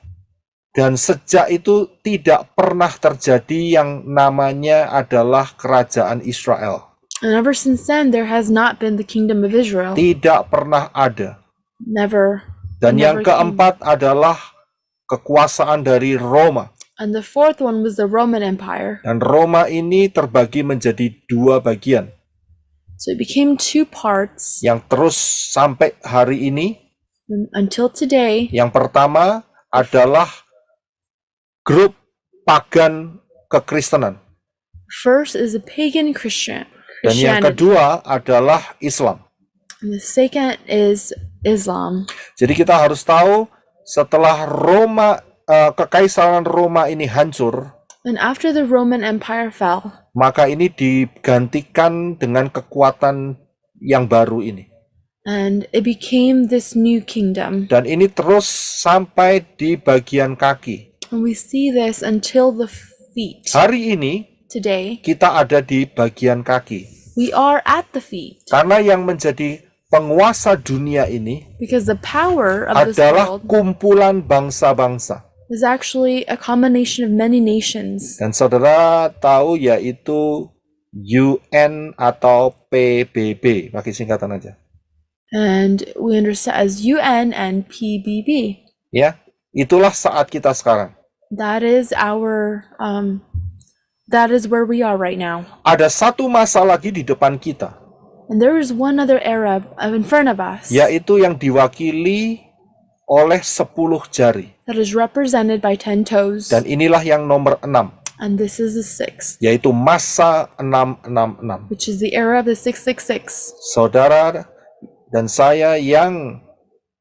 Dan sejak itu tidak pernah terjadi yang namanya adalah kerajaan Israel. And ever since then, there has not been the kingdom of Israel. Tidak pernah ada. Never. Dan never yang keempat came. adalah kekuasaan dari Roma. And the fourth one was the Roman Empire. Dan Roma ini terbagi menjadi dua bagian. So it became two parts. Yang terus sampai hari ini. Until today. Yang pertama adalah grup pagan kekristenan. First is a pagan Christian. Dan yang kedua adalah Islam. And the second is Islam. Jadi kita harus tahu setelah Roma uh, kekaisaran Roma ini hancur. And after the Roman Empire fell. Maka ini digantikan dengan kekuatan yang baru ini. And it became this new kingdom. Dan ini terus sampai di bagian kaki. And we see this until the feet. Hari ini Today, kita ada di bagian kaki. We are at the feet. Karena yang menjadi penguasa dunia ini Because the power of this adalah world kumpulan bangsa-bangsa. Is actually a combination of many nations. Dan saudara tahu yaitu UN atau PBB, pakai singkatan aja. And we understand as UN and PBB. Ya, itulah saat kita sekarang. That is our um, That is where we are right now. Ada satu masa lagi di depan kita. And there is one other era in front of us. Yaitu yang diwakili oleh 10 jari. That is represented by 10 toes. Dan inilah yang nomor 6. And this is the sixth. Yaitu masa 666. Which is the era of the 666. Saudara dan saya yang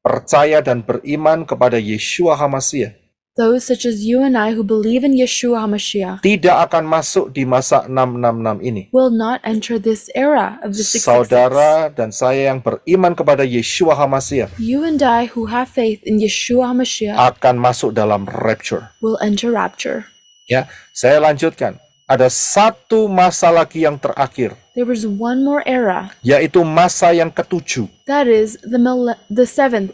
percaya dan beriman kepada Yeshua HaMasiah those such as you and I who believe in Yeshua HaMashiach tidak akan masuk di masa 666 ini. Will not enter this era of the 666. Saudara dan saya yang beriman kepada Yeshua HaMashiach. You and I who have faith in Yeshua HaMashiach akan masuk dalam rapture. Will enter rapture. Ya, saya lanjutkan. Ada satu masa lagi yang terakhir. There was one more era. Yaitu masa yang ketujuh. That is the the seventh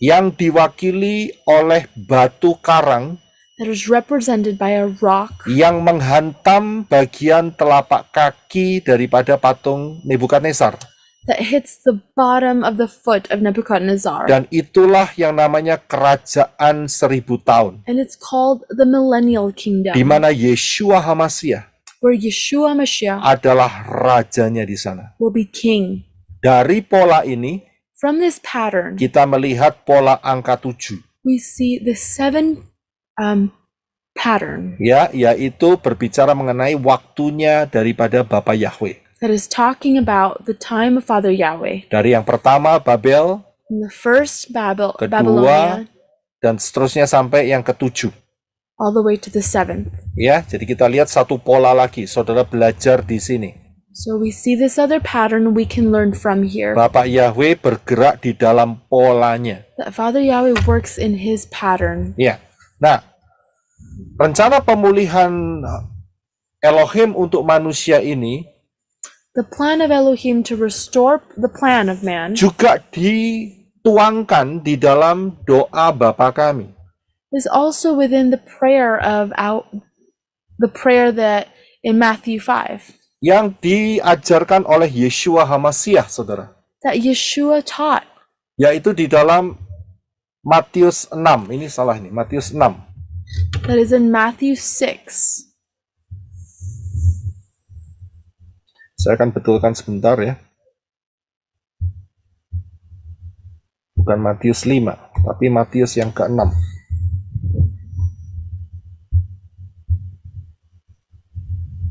yang diwakili oleh batu karang that was represented by a rock yang menghantam bagian telapak kaki daripada patung Nebukadnezar that hits the bottom of the foot of Nebuchadnezzar. Dan itulah yang namanya kerajaan seribu tahun. And it's called the millennial kingdom. Di mana Yeshua Hamasiah where Yeshua Mashiach adalah rajanya di sana. Will be king. Dari pola ini From this pattern, kita melihat pola angka tujuh. We see the seven um, pattern. Ya, yaitu berbicara mengenai waktunya daripada Bapa Yahweh. That is talking about the time of Father Yahweh. Dari yang pertama Babel, the first Babel, kedua, Babylonia, dan seterusnya sampai yang ketujuh. All the way to the seventh. Ya, jadi kita lihat satu pola lagi. Saudara belajar di sini. So we see this other pattern we can learn from here. Bapak Yahweh bergerak di dalam polanya. That Father Yahweh works in his pattern. Ya. Yeah. Nah, rencana pemulihan Elohim untuk manusia ini The plan of Elohim to restore the plan of man juga dituangkan di dalam doa Bapa kami. Is also within the prayer of out the prayer that in Matthew 5 yang diajarkan oleh Yeshua Hamasiah, saudara. That Yeshua taught. Yaitu di dalam Matius 6. Ini salah ini, Matius 6. That is in Matthew 6. Saya akan betulkan sebentar ya. Bukan Matius 5, tapi Matius yang ke-6.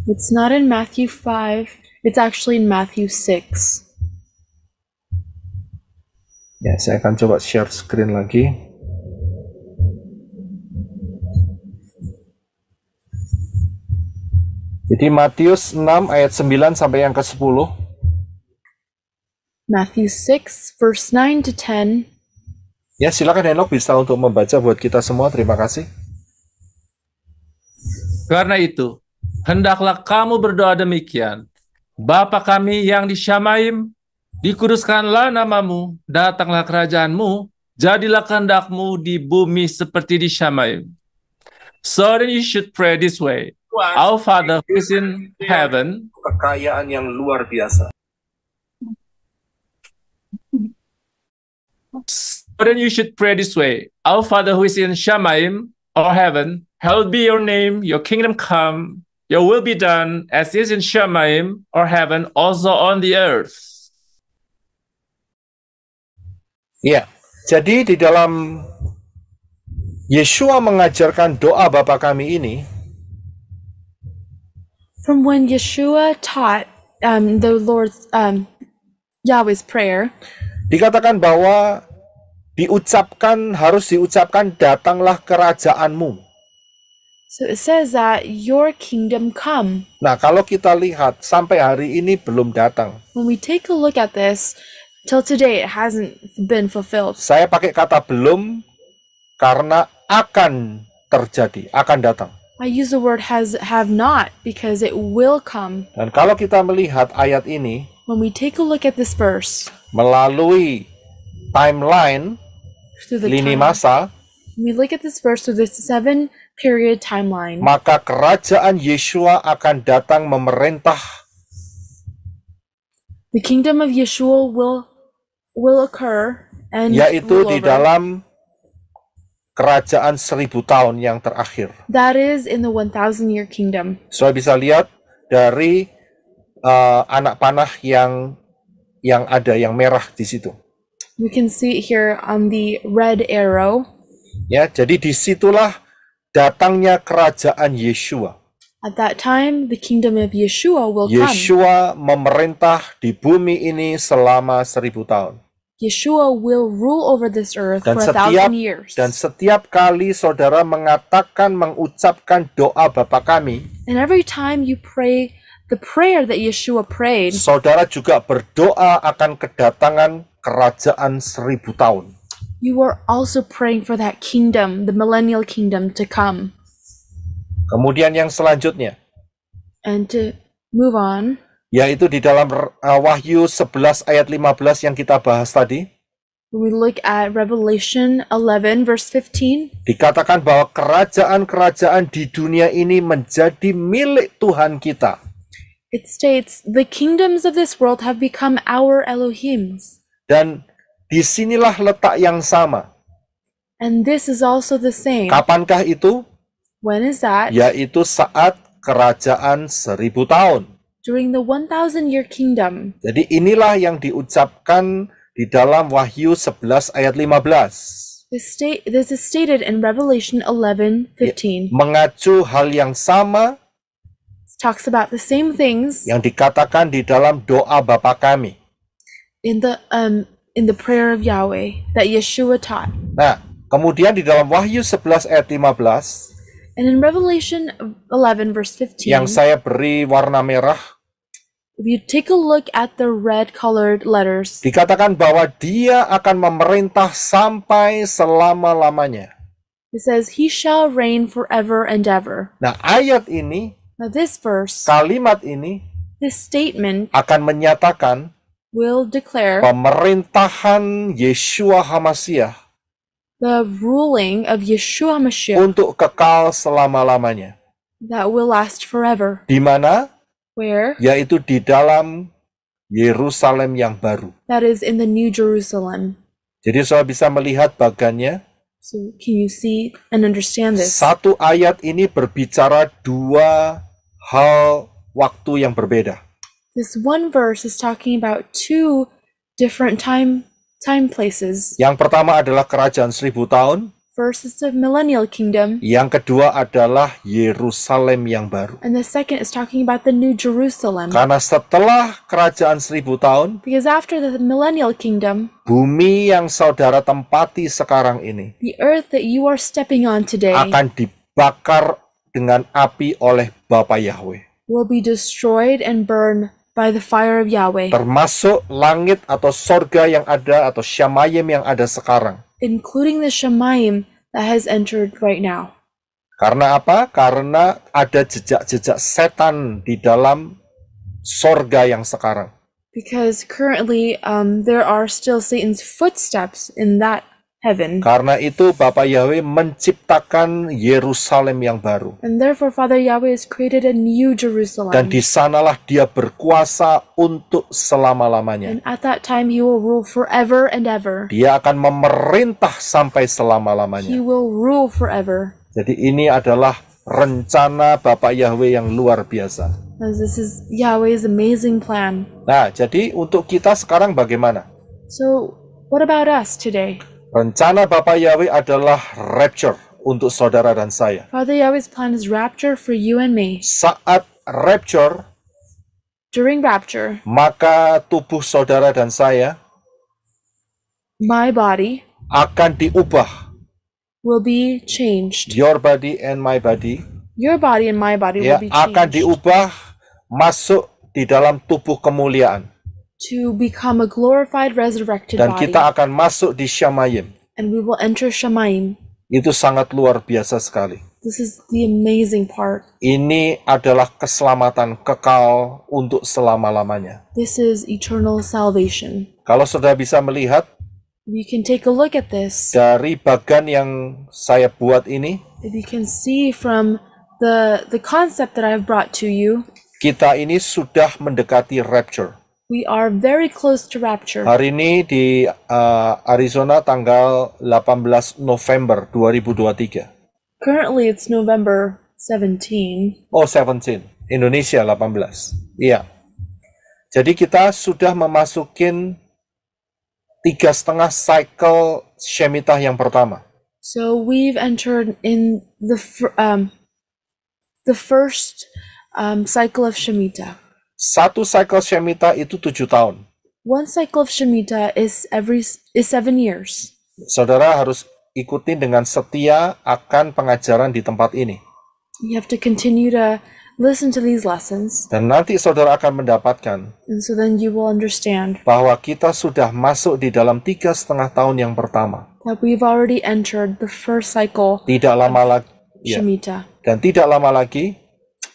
It's not in Matthew 5, it's actually in Matthew 6. Ya, saya akan coba share screen lagi. Jadi Matius 6 ayat 9 sampai yang ke-10. Matthew 6 verse 9 to 10. Ya, silakan Henok bisa untuk membaca buat kita semua. Terima kasih. Karena itu, hendaklah kamu berdoa demikian. Bapa kami yang di Syamaim, dikuduskanlah namamu, datanglah kerajaanmu, jadilah kehendakmu di bumi seperti di Syamaim. So then you should pray this way. Our Father who is in heaven. Kekayaan yang luar biasa. So then you should pray this way. Our Father who is in Shamaim or heaven, hallowed be your name, your kingdom come, Your will be done as is in Shemaim or heaven, also on the earth. Ya, jadi di dalam Yeshua mengajarkan doa Bapa kami ini. From when Yeshua taught um, the Lord um, Yahweh's prayer. Dikatakan bahwa diucapkan harus diucapkan datanglah kerajaanmu. So it says that your kingdom come. Nah, kalau kita lihat sampai hari ini belum datang. When we take a look at this, till today it hasn't been fulfilled. Saya pakai kata belum karena akan terjadi, akan datang. I use the word has have not because it will come. Dan kalau kita melihat ayat ini, when we take a look at this verse, melalui timeline lini time, masa, when we look at this verse through the seven period timeline, maka kerajaan Yeshua akan datang memerintah. The kingdom of Yeshua will will occur and yaitu di dalam kerajaan seribu tahun yang terakhir. That is in the 1000 year kingdom. Saya so, bisa lihat dari uh, anak panah yang yang ada yang merah di situ. You can see it here on the red arrow. Ya, jadi disitulah datangnya kerajaan Yeshua. At that time, the kingdom of Yeshua will Yeshua come. Yeshua memerintah di bumi ini selama seribu tahun. Yeshua will rule over this earth dan for setiap, a thousand years. Dan setiap kali saudara mengatakan, mengucapkan doa Bapa kami. And every time you pray the prayer that Yeshua prayed. Saudara juga berdoa akan kedatangan kerajaan seribu tahun you are also praying for that kingdom, the millennial kingdom to come. Kemudian yang selanjutnya. And to move on. Yaitu di dalam uh, Wahyu 11 ayat 15 yang kita bahas tadi. When we look at Revelation 11 verse 15. Dikatakan bahwa kerajaan-kerajaan di dunia ini menjadi milik Tuhan kita. It states, the kingdoms of this world have become our Elohims. Dan Disinilah letak yang sama. And this is also the same. Kapankah itu? When is that? Yaitu saat kerajaan seribu tahun. During the 1000 year kingdom. Jadi inilah yang diucapkan di dalam Wahyu 11 ayat 15. This, state, this is stated in Revelation 11:15. Ya, mengacu hal yang sama. It talks about the same things. Yang dikatakan di dalam doa Bapa kami. In the um, in the prayer of Yahweh that Yeshua taught. Nah, kemudian di dalam Wahyu 11 ayat 15 And in Revelation 11 verse 15 yang saya beri warna merah If you take a look at the red colored letters dikatakan bahwa dia akan memerintah sampai selama-lamanya. It says he shall reign forever and ever. Nah, ayat ini Now this verse kalimat ini this statement akan menyatakan will declare pemerintahan Yeshua Hamasiah the ruling of Yeshua Mashiach untuk kekal selama-lamanya that will last forever di mana where yaitu di dalam Yerusalem yang baru that is in the new Jerusalem jadi saya bisa melihat bagannya so can you see and understand this satu ayat ini berbicara dua hal waktu yang berbeda this one verse is talking about two different time time places. Yang pertama adalah kerajaan seribu tahun. First is the millennial kingdom. Yang kedua adalah Yerusalem yang baru. And the second is talking about the new Jerusalem. Karena setelah kerajaan seribu tahun, because after the millennial kingdom, bumi yang saudara tempati sekarang ini, the earth that you are stepping on today, akan dibakar dengan api oleh Bapa Yahweh. Will be destroyed and burned by the fire of Yahweh. Termasuk langit atau sorga yang ada atau Shamayim yang ada sekarang. Including the Shamayim that has entered right now. Karena apa? Karena ada jejak-jejak setan di dalam sorga yang sekarang. Because currently um, there are still Satan's footsteps in that heaven. Karena itu Bapa Yahweh menciptakan Yerusalem yang baru. And therefore Father Yahweh has created a new Jerusalem. Dan di sanalah dia berkuasa untuk selama-lamanya. And at that time he will rule forever and ever. Dia akan memerintah sampai selama-lamanya. He will rule forever. Jadi ini adalah rencana Bapak Yahweh yang luar biasa. This is Yahweh's amazing plan. Nah, jadi untuk kita sekarang bagaimana? So, what about us today? Rencana Bapak Yahweh adalah rapture untuk saudara dan saya. Father Yahweh's plan is rapture for you and me. Saat rapture, during rapture, maka tubuh saudara dan saya, my body, akan diubah. Will be changed. Your body and my body. Your body and my body ya, will be changed. Akan diubah masuk di dalam tubuh kemuliaan to become a glorified resurrected dan body. kita akan masuk di Shamayim. And we will enter Shamayim. Itu sangat luar biasa sekali. This is the amazing part. Ini adalah keselamatan kekal untuk selama-lamanya. This is eternal salvation. Kalau sudah bisa melihat We can take a look at this. Dari bagan yang saya buat ini, If you can see from the the concept that I've brought to you, kita ini sudah mendekati rapture. We are very close to rapture. Hari ini di uh, Arizona tanggal 18 November 2023. Currently it's November 17. Oh, 17. Indonesia 18. Iya. Jadi kita sudah memasukin tiga setengah cycle Shemitah yang pertama. So we've entered in the um, the first um, cycle of Shemitah. Satu cycle shemita itu tujuh tahun. One cycle of Shemitah is every is seven years. Saudara harus ikuti dengan setia akan pengajaran di tempat ini. You have to continue to listen to these lessons. Dan nanti saudara akan mendapatkan. And so then you will understand. Bahwa kita sudah masuk di dalam tiga setengah tahun yang pertama. That we've already entered the first cycle. Tidak lama lagi. Ya. Dan tidak lama lagi.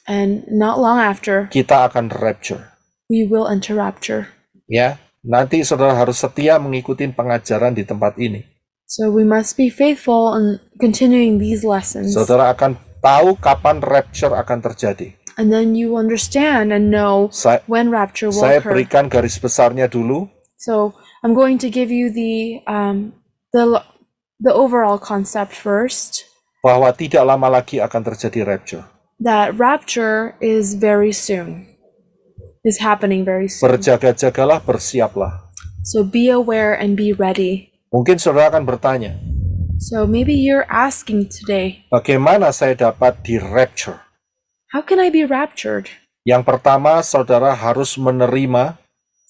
And not long after, kita akan rapture. We will enter rapture. Ya, nanti saudara harus setia mengikuti pengajaran di tempat ini. So we must be faithful in continuing these lessons. Saudara akan tahu kapan rapture akan terjadi. And then you understand and know saya, when rapture will occur. Saya berikan garis besarnya dulu. So I'm going to give you the um, the the overall concept first. Bahwa tidak lama lagi akan terjadi rapture that rapture is very soon. Is happening very soon. Berjaga-jagalah, bersiaplah. So be aware and be ready. Mungkin saudara akan bertanya. So maybe you're asking today. Bagaimana saya dapat di rapture? How can I be raptured? Yang pertama, saudara harus menerima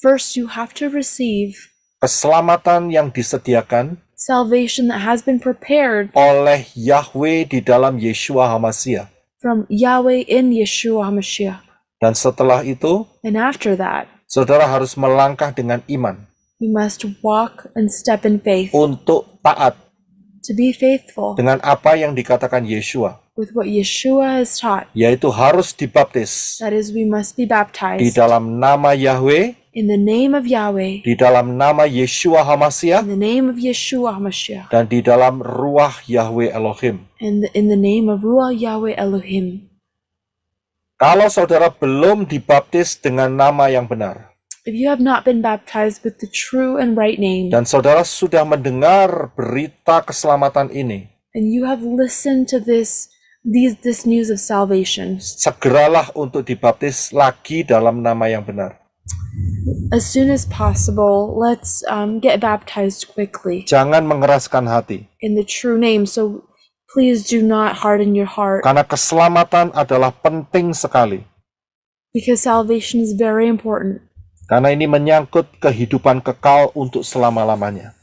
First you have to receive keselamatan yang disediakan salvation that has been prepared oleh Yahweh di dalam Yeshua Hamasiah from Yahweh in Yeshua HaMashiach. Dan setelah itu, and after that, saudara harus melangkah dengan iman. We must walk and step in faith. Untuk taat. To be faithful. Dengan apa yang dikatakan Yeshua. With what Yeshua has taught. Yaitu harus dibaptis. That is, we must be baptized. Di dalam nama Yahweh. In the name of Yahweh. Di dalam nama Yeshua HaMashiach. In the name of Yeshua HaMashiach. Dan di dalam Ruah Yahweh Elohim. In the, in the name of Ruah Yahweh Elohim. Kalau saudara belum dibaptis dengan nama yang benar. If you have not been baptized with the true and right name. Dan saudara sudah mendengar berita keselamatan ini. And you have listened to this these this news of salvation. Segeralah untuk dibaptis lagi dalam nama yang benar as soon as possible. Let's um, get baptized quickly. Jangan mengeraskan hati. In the true name. So please do not harden your heart. Karena keselamatan adalah penting sekali. Because salvation is very important. Karena ini menyangkut kehidupan kekal untuk selama-lamanya.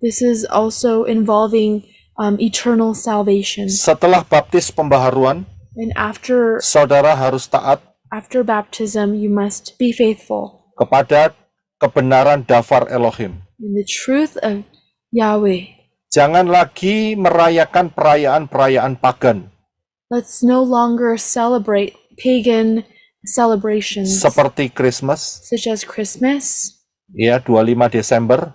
This is also involving um, eternal salvation. Setelah baptis pembaharuan, And after, saudara harus taat After baptism, you must be faithful kepada kebenaran dafar Elohim. In the truth of Yahweh. Jangan lagi merayakan perayaan-perayaan pagan. Let's no longer celebrate pagan celebrations. Seperti Christmas. Such as Christmas. Ya, 25 Desember.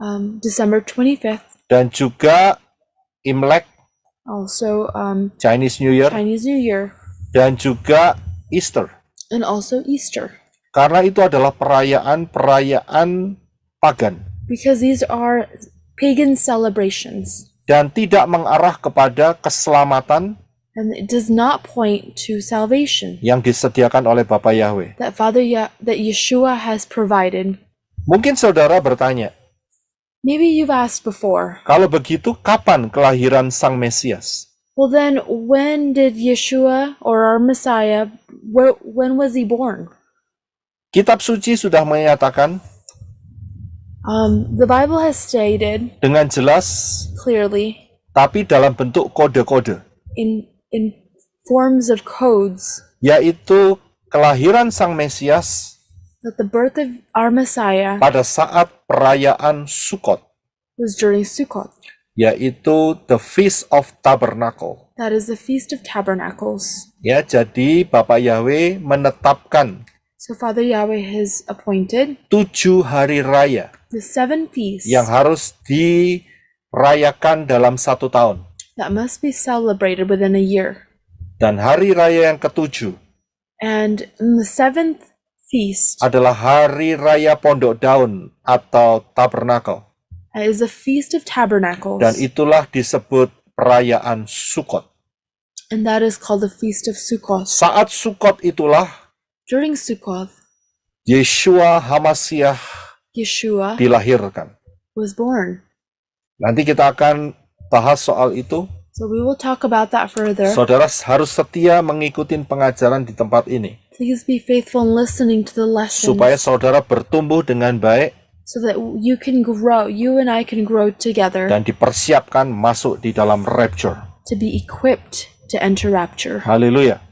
Um, December 25th. Dan juga Imlek. Also um, Chinese New Year. Chinese New Year. Dan juga Easter. And also Easter. Karena itu adalah perayaan-perayaan pagan. Because these are pagan celebrations. Dan tidak mengarah kepada keselamatan And it does not point to salvation. Yang disediakan oleh Bapa Yahweh. That Father Yah that Yeshua has provided. Mungkin saudara bertanya. Maybe you've asked before. Kalau begitu kapan kelahiran Sang Mesias? Well, then, when did Yeshua or our Messiah, when was he born? Kitab suci sudah menyatakan um, the Bible has stated dengan jelas clearly tapi dalam bentuk kode-kode in in forms of codes yaitu kelahiran sang Mesias that the birth of our Messiah pada saat perayaan Sukot was during Sukot yaitu the feast of tabernacle. That is the feast of tabernacles. Ya, jadi Bapak Yahweh menetapkan So Father Yahweh has appointed tujuh hari raya the seven feasts yang harus dirayakan dalam satu tahun. That must be celebrated within a year. Dan hari raya yang ketujuh And the seventh feast adalah hari raya pondok daun atau tabernacle is the Feast of Tabernacles. Dan itulah disebut perayaan Sukot. And that is called the Feast of Sukkot. Saat Sukkot itulah During Sukkot Yeshua Hamasiah Yeshua dilahirkan. Was born. Nanti kita akan bahas soal itu. So we will talk about that further. Saudara harus setia mengikuti pengajaran di tempat ini. Please be faithful in listening to the lessons. Supaya saudara bertumbuh dengan baik so that you can grow, you and I can grow together. Dan dipersiapkan masuk di dalam rapture. To be equipped to enter rapture. Haleluya.